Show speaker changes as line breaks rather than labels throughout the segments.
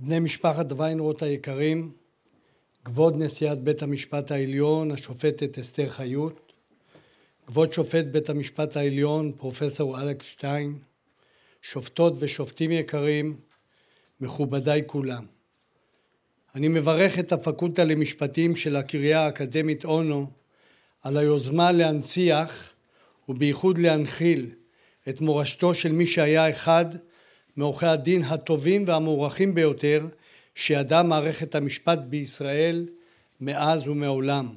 בני משפחת ויינרוט היקרים, כבוד נשיאת בית המשפט העליון, השופטת אסתר חיות, כבוד שופט בית המשפט העליון, פרופסור אלכס שטיין, שופטות ושופטים יקרים, מכובדיי כולם. אני מברך את הפקולטה למשפטים של הקריה האקדמית אונו על היוזמה להנציח ובייחוד להנחיל את מורשתו של מי שהיה אחד מעורכי הדין הטובים והמוערכים ביותר שידעה מערכת המשפט בישראל מאז ומעולם.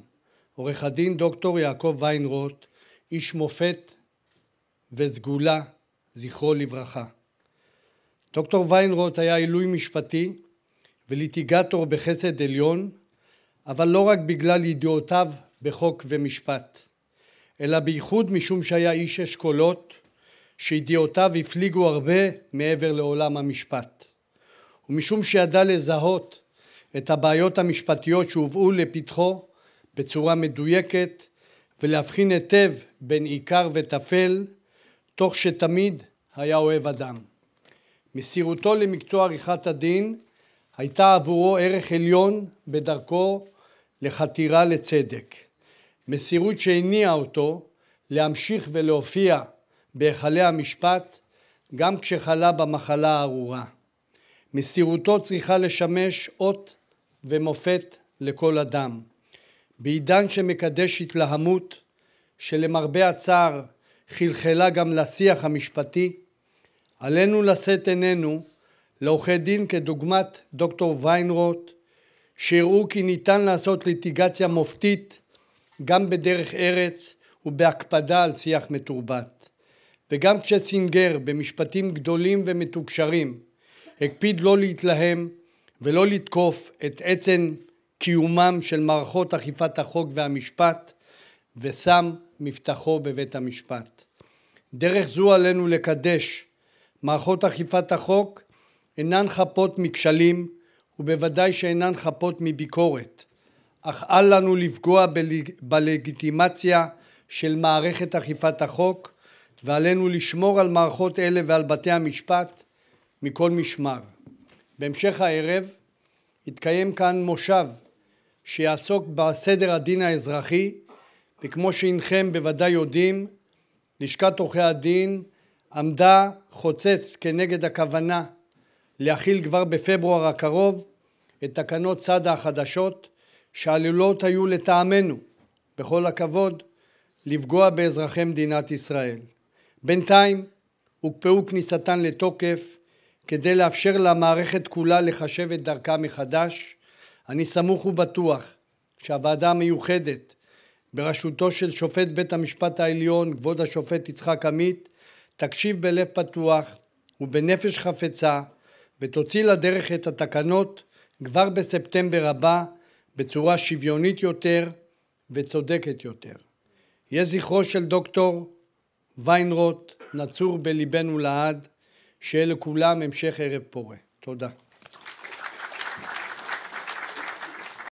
עורך הדין דוקטור יעקב ויינרוט, איש מופת וסגולה, זכרו לברכה. דוקטור ויינרוט היה עילוי משפטי וליטיגטור בחסד עליון, אבל לא רק בגלל ידיעותיו בחוק ומשפט, אלא בייחוד משום שהיה איש אשכולות שידיעותיו הפליגו הרבה מעבר לעולם המשפט. ומשום שידע לזהות את הבעיות המשפטיות שהובאו לפתחו בצורה מדויקת ולהבחין היטב בין עיקר וטפל, תוך שתמיד היה אוהב אדם. מסירותו למקצוע עריכת הדין הייתה עבורו ערך עליון בדרכו לחתירה לצדק. מסירות שהניעה אותו להמשיך ולהופיע בהיכלי המשפט, גם כשחלה במחלה הארורה. מסירותו צריכה לשמש אות ומופת לכל אדם. בעידן שמקדש התלהמות, שלמרבה הצער חלחלה גם לשיח המשפטי, עלינו לשאת עינינו לעורכי דין כדוגמת דוקטור ויינרוט, שהראו כי ניתן לעשות ליטיגציה מופתית גם בדרך ארץ ובהקפדה על שיח מתורבת. וגם כשסינגר במשפטים גדולים ומתוקשרים הקפיד לא להתלהם ולא לתקוף את עצם קיומם של מערכות אכיפת החוק והמשפט ושם מבטחו בבית המשפט. דרך זו עלינו לקדש מערכות אכיפת החוק אינן חפות מכשלים ובוודאי שאינן חפות מביקורת, אך אל לנו לפגוע בלג... בלגיטימציה של מערכת אכיפת החוק ועלינו לשמור על מערכות אלה ועל בתי המשפט מכל משמר. בהמשך הערב יתקיים כאן מושב שיעסוק בסדר הדין האזרחי וכמו שהנכם בוודאי יודעים לשכת עורכי הדין עמדה חוצץ כנגד הכוונה להכיל כבר בפברואר הקרוב את תקנות צד החדשות שעלולות היו לטעמנו, בכל הכבוד, לפגוע באזרחי מדינת ישראל. בינתיים הוקפאו כניסתן לתוקף כדי לאפשר למערכת כולה לחשב את דרכה מחדש. אני סמוך ובטוח שהוועדה המיוחדת בראשותו של שופט בית המשפט העליון, כבוד השופט יצחק עמית, תקשיב בלב פתוח ובנפש חפצה ותוציא לדרך את התקנות כבר בספטמבר הבא בצורה שוויונית יותר וצודקת יותר. יהיה זכרו של דוקטור ויינרוט, נצור בליבנו לעד, שיהיה לכולם המשך ערב פורה. תודה.